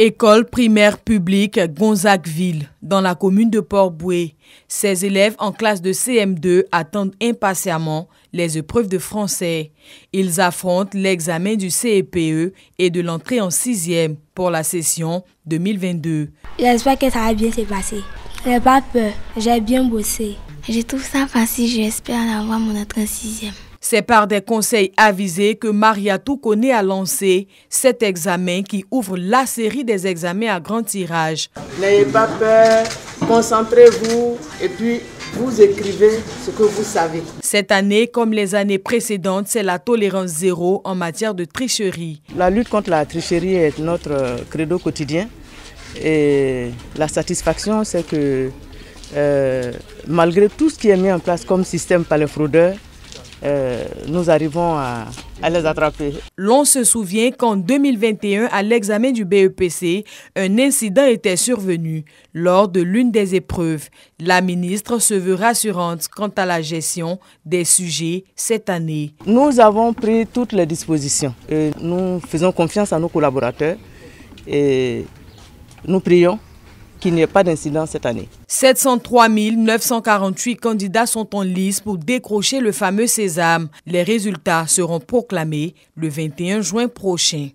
École primaire publique gonzac ville dans la commune de Port-Boué. Ses élèves en classe de CM2 attendent impatiemment les épreuves de français. Ils affrontent l'examen du CEPE e et de l'entrée en sixième pour la session 2022. J'espère que ça va bien se passer. J'ai pas peur, j'ai bien bossé. Je trouve ça facile, j'espère avoir mon entrée en sixième. C'est par des conseils avisés que Maria Toukoné a lancé cet examen qui ouvre la série des examens à grand tirage. N'ayez pas peur, concentrez-vous et puis vous écrivez ce que vous savez. Cette année, comme les années précédentes, c'est la tolérance zéro en matière de tricherie. La lutte contre la tricherie est notre euh, credo quotidien et la satisfaction, c'est que euh, malgré tout ce qui est mis en place comme système par les fraudeurs, euh, nous arrivons à, à les attraper. L'on se souvient qu'en 2021, à l'examen du BEPC, un incident était survenu lors de l'une des épreuves. La ministre se veut rassurante quant à la gestion des sujets cette année. Nous avons pris toutes les dispositions. Et nous faisons confiance à nos collaborateurs et nous prions qu'il n'y ait pas d'incident cette année. 703 948 candidats sont en lice pour décrocher le fameux Sésame. Les résultats seront proclamés le 21 juin prochain.